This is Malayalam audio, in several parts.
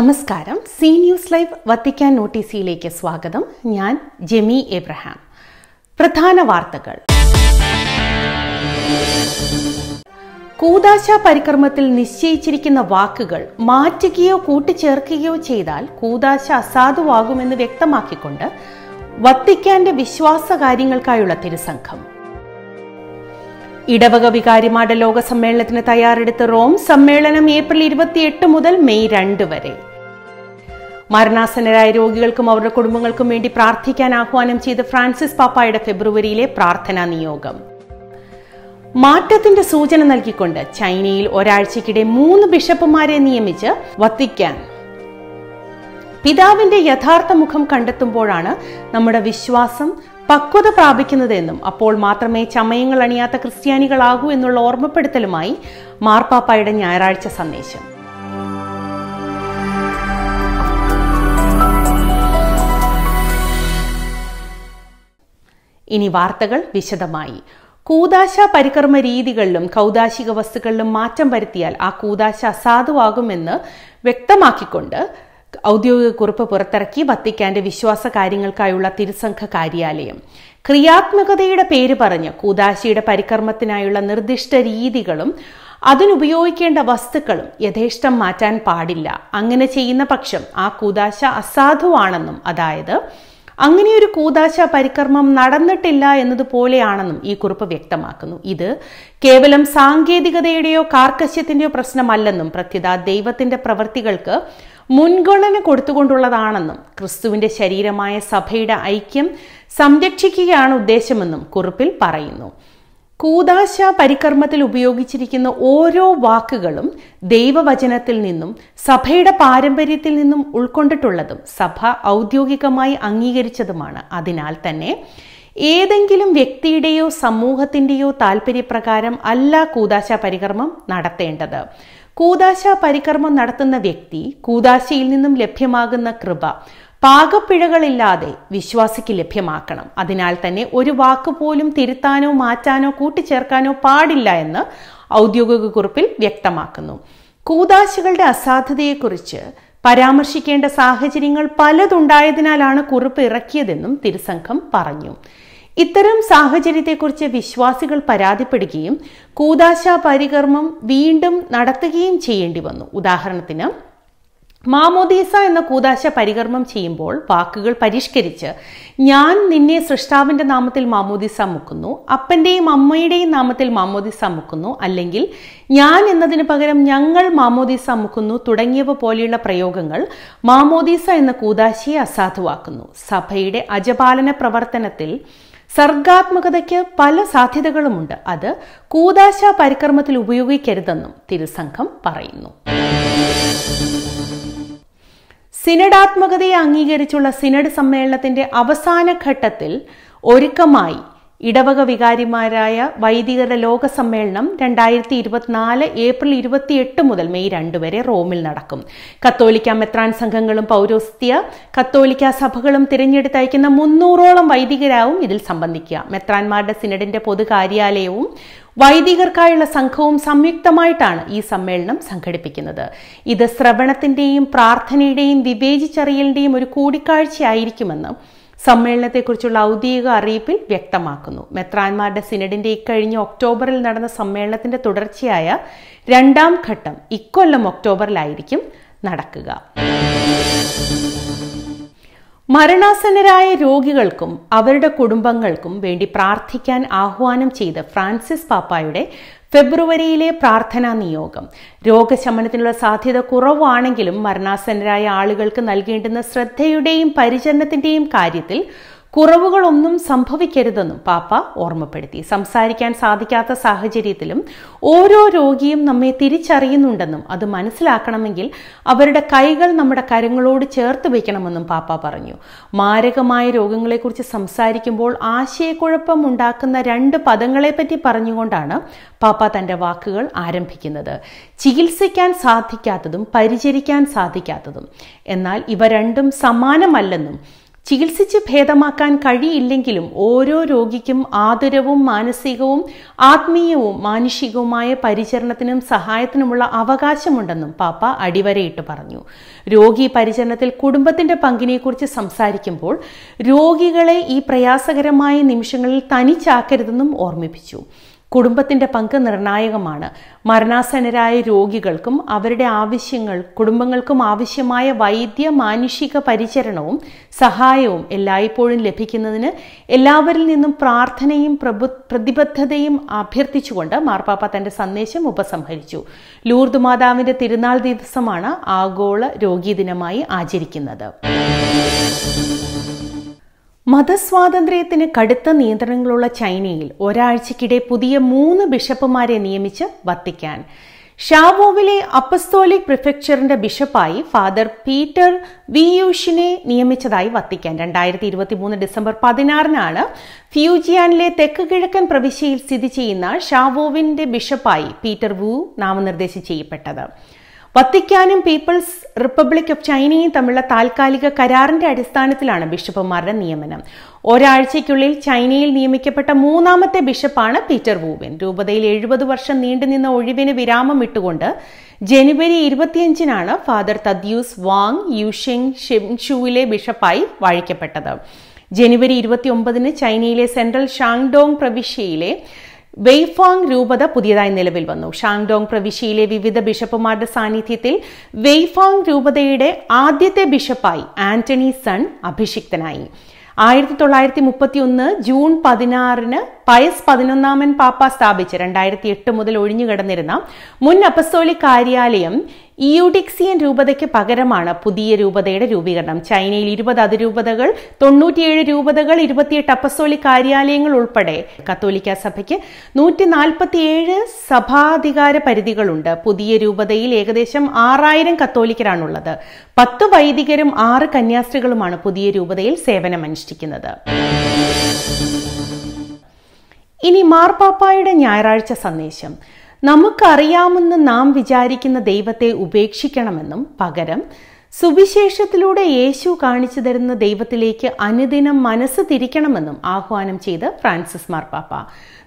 നമസ്കാരം സി ന്യൂസ് ലൈവ് വത്തിക്കാൻ നോട്ടീസിയിലേക്ക് സ്വാഗതം ഞാൻ ജെമി എബ്രഹാം പ്രധാന വാർത്തകൾ കൂതാശ പരിക്രമത്തിൽ നിശ്ചയിച്ചിരിക്കുന്ന വാക്കുകൾ മാറ്റുകയോ കൂട്ടിച്ചേർക്കുകയോ ചെയ്താൽ കൂതാശ അസാധുവാകുമെന്ന് വ്യക്തമാക്കിക്കൊണ്ട് വത്തിക്കാന്റെ വിശ്വാസകാര്യങ്ങൾക്കായുള്ള തിരുസംഘം ഇടവക വികാരിമാരുടെ ലോക സമ്മേളനത്തിന് തയ്യാറെടുത്ത് റോം സമ്മേളനം ഏപ്രിൽ ഇരുപത്തിയെട്ട് മുതൽ മെയ് രണ്ട് വരെ മരണാസന്നരായ രോഗികൾക്കും അവരുടെ കുടുംബങ്ങൾക്കും വേണ്ടി പ്രാർത്ഥിക്കാൻ ആഹ്വാനം ചെയ്ത ഫ്രാൻസിസ് പാപ്പായുടെ ഫെബ്രുവരിയിലെ പ്രാർത്ഥനാ നിയോഗം മാറ്റത്തിന്റെ സൂചന നൽകിക്കൊണ്ട് ചൈനയിൽ ഒരാഴ്ചക്കിടെ മൂന്ന് ബിഷപ്പുമാരെ നിയമിച്ച് വത്തിക്കാൻ പിതാവിന്റെ യഥാർത്ഥ മുഖം കണ്ടെത്തുമ്പോഴാണ് നമ്മുടെ വിശ്വാസം പക്വത പ്രാപിക്കുന്നതെന്നും അപ്പോൾ മാത്രമേ ചമയങ്ങൾ അണിയാത്ത ക്രിസ്ത്യാനികളാകൂ എന്നുള്ള ഓർമ്മപ്പെടുത്തലുമായി മാർപ്പാപ്പായുടെ ഞായറാഴ്ച സന്ദേശം ഇനി വാർത്തകൾ വിശദമായി കൂതാശ പരികർമ്മ രീതികളിലും കൗതാശിക വസ്തുക്കളിലും മാറ്റം വരുത്തിയാൽ ആ കൂതാശ അസാധുവാകുമെന്ന് വ്യക്തമാക്കിക്കൊണ്ട് ഔദ്യോഗിക കുറിപ്പ് പുറത്തിറക്കി വത്തിക്കാന്റെ വിശ്വാസ കാര്യങ്ങൾക്കായുള്ള തിരുസംഘ കാര്യാലയം ക്രിയാത്മകതയുടെ പേര് പറഞ്ഞ് കൂതാശിയുടെ പരികർമ്മത്തിനായുള്ള നിർദ്ദിഷ്ട രീതികളും അതിനുപയോഗിക്കേണ്ട വസ്തുക്കളും യഥേഷ്ടം മാറ്റാൻ പാടില്ല അങ്ങനെ ചെയ്യുന്ന പക്ഷം ആ കൂതാശ അസാധുവാണെന്നും അതായത് അങ്ങനെയൊരു കൂതാശ പരിക്രമം നടന്നിട്ടില്ല എന്നതുപോലെയാണെന്നും ഈ കുറിപ്പ് വ്യക്തമാക്കുന്നു ഇത് കേവലം സാങ്കേതികതയുടെയോ കാർക്കശ്യത്തിന്റെയോ പ്രശ്നമല്ലെന്നും പ്രത്യുത ദൈവത്തിന്റെ പ്രവൃത്തികൾക്ക് മുൻഗണന കൊടുത്തുകൊണ്ടുള്ളതാണെന്നും ക്രിസ്തുവിന്റെ ശരീരമായ സഭയുടെ ഐക്യം സംരക്ഷിക്കുകയാണ് ഉദ്ദേശമെന്നും കുറിപ്പിൽ പറയുന്നു കൂതാശ പരികർമ്മത്തിൽ ഉപയോഗിച്ചിരിക്കുന്ന ഓരോ വാക്കുകളും ദൈവവചനത്തിൽ നിന്നും സഭയുടെ പാരമ്പര്യത്തിൽ നിന്നും ഉൾക്കൊണ്ടിട്ടുള്ളതും സഭ ഔദ്യോഗികമായി അംഗീകരിച്ചതുമാണ് അതിനാൽ തന്നെ ഏതെങ്കിലും വ്യക്തിയുടെയോ സമൂഹത്തിൻ്റെയോ താല്പര്യപ്രകാരം അല്ല കൂതാശ പരികർമ്മം നടത്തേണ്ടത് കൂതാശ പരികർമ്മം നടത്തുന്ന വ്യക്തി കൂതാശയിൽ നിന്നും ലഭ്യമാകുന്ന കൃപ പാകപ്പിഴകളില്ലാതെ വിശ്വാസിക്ക് ലഭ്യമാക്കണം അതിനാൽ തന്നെ ഒരു വാക്ക് പോലും തിരുത്താനോ മാറ്റാനോ കൂട്ടിച്ചേർക്കാനോ പാടില്ല എന്ന് ഔദ്യോഗിക കുറിപ്പിൽ വ്യക്തമാക്കുന്നു കൂതാശികളുടെ അസാധ്യതയെക്കുറിച്ച് പരാമർശിക്കേണ്ട സാഹചര്യങ്ങൾ പലതുണ്ടായതിനാലാണ് കുറിപ്പ് ഇറക്കിയതെന്നും തിരുസംഘം പറഞ്ഞു ഇത്തരം സാഹചര്യത്തെക്കുറിച്ച് വിശ്വാസികൾ പരാതിപ്പെടുകയും കൂതാശ പരികർമ്മം വീണ്ടും നടത്തുകയും ചെയ്യേണ്ടി വന്നു ഉദാഹരണത്തിന് മാമോദീസ എന്ന കൂതാശ പരികർമ്മം ചെയ്യുമ്പോൾ വാക്കുകൾ പരിഷ്കരിച്ച് ഞാൻ നിന്നെ സൃഷ്ടാവിന്റെ നാമത്തിൽ മാമോദീസ മുക്കുന്നു അപ്പന്റെയും അമ്മയുടെയും നാമത്തിൽ മാമോദീസ മുക്കുന്നു അല്ലെങ്കിൽ ഞാൻ എന്നതിന് പകരം ഞങ്ങൾ മാമോദീസ മുക്കുന്നു തുടങ്ങിയവ പോലെയുള്ള പ്രയോഗങ്ങൾ മാമോദീസ എന്ന കൂതാശയെ അസാധുവാക്കുന്നു സഭയുടെ അജപാലന പ്രവർത്തനത്തിൽ സർഗാത്മകതയ്ക്ക് പല സാധ്യതകളുമുണ്ട് അത് കൂതാശ പരിക്രമത്തിൽ ഉപയോഗിക്കരുതെന്നും തിരുസംഘം പറയുന്നു സിനഡാത്മകതയെ അംഗീകരിച്ചുള്ള സിനഡ് സമ്മേളനത്തിന്റെ അവസാന ഘട്ടത്തിൽ ഒരുക്കമായി ഇടവക വികാരിമാരായ വൈദികരുടെ ലോക സമ്മേളനം രണ്ടായിരത്തി ഇരുപത്തിനാല് ഏപ്രിൽ ഇരുപത്തിയെട്ട് മുതൽ മെയ് രണ്ട് വരെ റോമിൽ നടക്കും കത്തോലിക്ക മെത്രാൻ സംഘങ്ങളും പൗരോസ്ത്യ കത്തോലിക്ക സഭകളും തിരഞ്ഞെടുത്തയക്കുന്ന മുന്നൂറോളം വൈദികരാവും ഇതിൽ സംബന്ധിക്കുക മെത്രാൻമാരുടെ സിനഡിന്റെ പൊതു കാര്യാലയവും വൈദികർക്കായുള്ള സംഘവും സംയുക്തമായിട്ടാണ് ഈ സമ്മേളനം സംഘടിപ്പിക്കുന്നത് ഇത് ശ്രവണത്തിന്റെയും പ്രാർത്ഥനയുടെയും വിവേചിച്ചറിയലിന്റെയും ഒരു കൂടിക്കാഴ്ചയായിരിക്കുമെന്ന് സമ്മേളനത്തെക്കുറിച്ചുള്ള ഔദ്യോഗിക അറിയിപ്പിൽ വ്യക്തമാക്കുന്നു മെത്രാന്മാരുടെ സിനഡിന്റെ ഇക്കഴിഞ്ഞ ഒക്ടോബറിൽ നടന്ന സമ്മേളനത്തിന്റെ തുടർച്ചയായ രണ്ടാം ഘട്ടം ഇക്കൊല്ലം ഒക്ടോബറിലായിരിക്കും നടക്കുക മരണാസന്നരായ രോഗികൾക്കും അവരുടെ കുടുംബങ്ങൾക്കും വേണ്ടി പ്രാർത്ഥിക്കാൻ ആഹ്വാനം ചെയ്ത ഫ്രാൻസിസ് പാപ്പായുടെ ഫെബ്രുവരിയിലെ പ്രാർത്ഥനാ നിയോഗം രോഗശമനത്തിനുള്ള സാധ്യത കുറവാണെങ്കിലും മരണാസന്നരായ ആളുകൾക്ക് നൽകേണ്ടുന്ന ശ്രദ്ധയുടെയും പരിചരണത്തിന്റെയും കാര്യത്തിൽ കുറവുകളൊന്നും സംഭവിക്കരുതെന്നും പാപ്പ ഓർമ്മപ്പെടുത്തി സംസാരിക്കാൻ സാധിക്കാത്ത സാഹചര്യത്തിലും ഓരോ രോഗിയും നമ്മെ തിരിച്ചറിയുന്നുണ്ടെന്നും അത് മനസ്സിലാക്കണമെങ്കിൽ അവരുടെ കൈകൾ നമ്മുടെ കരങ്ങളോട് ചേർത്ത് വയ്ക്കണമെന്നും പാപ്പ പറഞ്ഞു മാരകമായ രോഗങ്ങളെക്കുറിച്ച് സംസാരിക്കുമ്പോൾ ആശയക്കുഴപ്പം ഉണ്ടാക്കുന്ന രണ്ട് പദങ്ങളെപ്പറ്റി പറഞ്ഞുകൊണ്ടാണ് പാപ്പ തന്റെ വാക്കുകൾ ആരംഭിക്കുന്നത് ചികിത്സിക്കാൻ സാധിക്കാത്തതും പരിചരിക്കാൻ സാധിക്കാത്തതും എന്നാൽ ഇവ രണ്ടും സമാനമല്ലെന്നും ചികിത്സിച്ച് ഭേദമാക്കാൻ കഴിയില്ലെങ്കിലും ഓരോ രോഗിക്കും ആദരവും മാനസികവും ആത്മീയവും മാനുഷികവുമായ പരിചരണത്തിനും സഹായത്തിനുമുള്ള അവകാശമുണ്ടെന്നും പാപ്പ അടിവരയിട്ട് പറഞ്ഞു രോഗി പരിചരണത്തിൽ കുടുംബത്തിന്റെ പങ്കിനെക്കുറിച്ച് സംസാരിക്കുമ്പോൾ രോഗികളെ ഈ പ്രയാസകരമായ നിമിഷങ്ങളിൽ തനിച്ചാക്കരുതെന്നും ഓർമ്മിപ്പിച്ചു കുടുംബത്തിൻ്റെ പങ്ക് നിർണായകമാണ് മരണാസനരായ രോഗികൾക്കും അവരുടെ ആവശ്യങ്ങൾ കുടുംബങ്ങൾക്കും ആവശ്യമായ വൈദ്യ മാനുഷിക പരിചരണവും സഹായവും എല്ലായ്പ്പോഴും ലഭിക്കുന്നതിന് എല്ലാവരിൽ നിന്നും പ്രാർത്ഥനയും പ്രബു പ്രതിബദ്ധതയും അഭ്യർത്ഥിച്ചുകൊണ്ട് മാർപ്പാപ്പ തന്റെ സന്ദേശം ഉപസംഹരിച്ചു ലൂർദ് മാതാവിന്റെ തിരുനാൾ ദിവസമാണ് ആഗോള രോഗീ ദിനമായി ആചരിക്കുന്നത് മതസ്വാതന്ത്ര്യത്തിന് കടുത്ത നിയന്ത്രണങ്ങളുള്ള ചൈനയിൽ ഒരാഴ്ചക്കിടെ പുതിയ മൂന്ന് ബിഷപ്പുമാരെ നിയമിച്ച് വത്തിക്കാൻ ഷാവോവിലെ അപ്പസ്തോലിക് പ്രിഫെക്ചറിന്റെ ബിഷപ്പായി ഫാദർ പീറ്റർ വിയൂഷിനെ നിയമിച്ചതായി വത്തിക്കാൻ രണ്ടായിരത്തി ഇരുപത്തി മൂന്ന് ഡിസംബർ പതിനാറിനാണ് ഫ്യൂജിയാനിലെ തെക്ക് കിഴക്കൻ പ്രവിശ്യയിൽ സ്ഥിതി ചെയ്യുന്ന ഷാവോവിന്റെ ബിഷപ്പായി പീറ്റർ വു നാമനിർദ്ദേശം ചെയ്യപ്പെട്ടത് വത്തിക്കാനും പീപ്പിൾസ് റിപ്പബ്ലിക് ഓഫ് ചൈനയും തമ്മിലുള്ള താൽക്കാലിക കരാറിന്റെ അടിസ്ഥാനത്തിലാണ് ബിഷപ്പുമാരുടെ നിയമനം ഒരാഴ്ചയ്ക്കുള്ളിൽ ചൈനയിൽ നിയമിക്കപ്പെട്ട മൂന്നാമത്തെ ബിഷപ്പാണ് പീറ്റർ വൂവിൻ രൂപതയിൽ എഴുപത് വർഷം നീണ്ടുനിന്ന ഒഴിവിന് വിരാമം ഇട്ടുകൊണ്ട് ജനുവരി ഇരുപത്തിയഞ്ചിനാണ് ഫാദർ തദ്യൂസ് വാങ് യുഷിങ് ഷിംഷുവിലെ ബിഷപ്പായി വാഴിക്കപ്പെട്ടത് ജനുവരി ഇരുപത്തിയൊമ്പതിന് ചൈനയിലെ സെൻട്രൽ ഷാങ്ഡോങ് പ്രവിശ്യയിലെ വെയ്ഫോങ് രൂപത പുതിയതായി നിലവിൽ വന്നു ഷാങ്ഡോങ് പ്രവിശ്യയിലെ വിവിധ ബിഷപ്പുമാരുടെ സാന്നിധ്യത്തിൽ വെയ്ഫോങ് രൂപതയുടെ ആദ്യത്തെ ബിഷപ്പായി ആന്റണി സൺ അഭിഷിക്തനായി ആയിരത്തി തൊള്ളായിരത്തി മുപ്പത്തി ഒന്ന് ജൂൺ പതിനാറിന് പയസ് പതിനൊന്നാമൻ പാപ്പ സ്ഥാപിച്ച് രണ്ടായിരത്തി എട്ട് മുതൽ ഒഴിഞ്ഞു കിടന്നിരുന്ന മുൻ അപ്പസ്തോലി കാര്യാലയം ഇയുഡിക്സിയൻ രൂപതയ്ക്ക് പകരമാണ് പുതിയ രൂപതയുടെ രൂപീകരണം ചൈനയിൽ ഇരുപത് അതിരൂപതകൾ തൊണ്ണൂറ്റിയേഴ് രൂപതകൾ ഇരുപത്തിയെട്ട് അപ്പസോളി കാര്യാലയങ്ങൾ ഉൾപ്പെടെ കത്തോലിക്ക സഭയ്ക്ക് നൂറ്റി നാൽപ്പത്തിയേഴ് സഭാധികാര പരിധികളുണ്ട് പുതിയ രൂപതയിൽ ഏകദേശം ആറായിരം കത്തോലിക്കരാണുള്ളത് പത്ത് വൈദികരും ആറ് കന്യാസ്ത്രീകളുമാണ് പുതിയ രൂപതയിൽ സേവനമനുഷ്ഠിക്കുന്നത് ഇനി മാർപ്പാപ്പായുടെ ഞായറാഴ്ച സന്ദേശം നമുക്കറിയാമെന്ന് നാം വിചാരിക്കുന്ന ദൈവത്തെ ഉപേക്ഷിക്കണമെന്നും പകരം സുവിശേഷത്തിലൂടെ യേശു കാണിച്ചു തരുന്ന ദൈവത്തിലേക്ക് അനുദിനം മനസ്സ് തിരിക്കണമെന്നും ആഹ്വാനം ചെയ്ത് ഫ്രാൻസിസ് മാർപ്പാപ്പ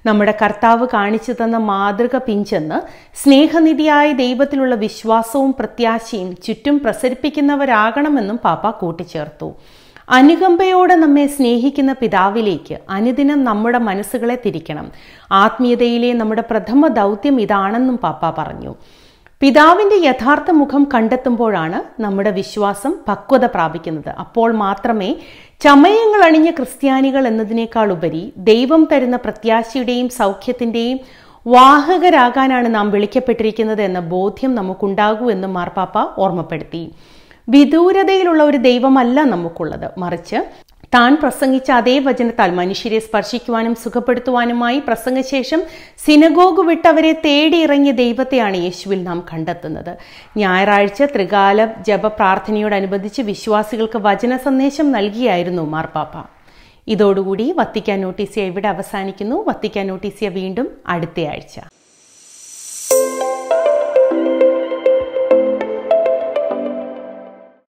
നമ്മുടെ കർത്താവ് കാണിച്ചു തന്ന മാതൃക പിഞ്ചെന്ന് സ്നേഹനിധിയായ ദൈവത്തിലുള്ള വിശ്വാസവും പ്രത്യാശയും ചുറ്റും പ്രസരിപ്പിക്കുന്നവരാകണമെന്നും പാപ്പ കൂട്ടിച്ചേർത്തു അനുകമ്പയോടെ നമ്മെ സ്നേഹിക്കുന്ന പിതാവിലേക്ക് അനുദിനം നമ്മുടെ മനസ്സുകളെ തിരിക്കണം ആത്മീയതയിലെ നമ്മുടെ പ്രഥമ ദൗത്യം ഇതാണെന്നും പാപ്പ പറഞ്ഞു പിതാവിൻ്റെ യഥാർത്ഥ മുഖം കണ്ടെത്തുമ്പോഴാണ് നമ്മുടെ വിശ്വാസം പക്വത പ്രാപിക്കുന്നത് അപ്പോൾ മാത്രമേ ചമയങ്ങൾ അണിഞ്ഞ ക്രിസ്ത്യാനികൾ എന്നതിനേക്കാൾ ഉപരി ദൈവം തരുന്ന പ്രത്യാശയുടെയും സൗഖ്യത്തിൻ്റെയും വാഹകരാകാനാണ് നാം വിളിക്കപ്പെട്ടിരിക്കുന്നത് എന്ന ബോധ്യം നമുക്കുണ്ടാകൂ എന്ന് മാർപ്പാപ്പ ഓർമ്മപ്പെടുത്തി വിദൂരതയിലുള്ള ഒരു ദൈവമല്ല നമുക്കുള്ളത് മറിച്ച് താൻ പ്രസംഗിച്ച അതേ വചനത്താൽ മനുഷ്യരെ സ്പർശിക്കുവാനും സുഖപ്പെടുത്തുവാനുമായി പ്രസംഗശേഷം സിനഗോഗ് വിട്ടവരെ തേടിയിറങ്ങിയ ദൈവത്തെയാണ് യേശുവിൽ നാം കണ്ടെത്തുന്നത് ഞായറാഴ്ച ത്രികാല ജപ പ്രാർത്ഥനയോടനുബന്ധിച്ച് വിശ്വാസികൾക്ക് വചന സന്ദേശം നൽകിയായിരുന്നു മാർപ്പാപ്പ ഇതോടുകൂടി വത്തിക്കാൻ നോട്ടീസിയ ഇവിടെ അവസാനിക്കുന്നു വത്തിക്കാൻ നോട്ടീസിയ വീണ്ടും അടുത്തയാഴ്ച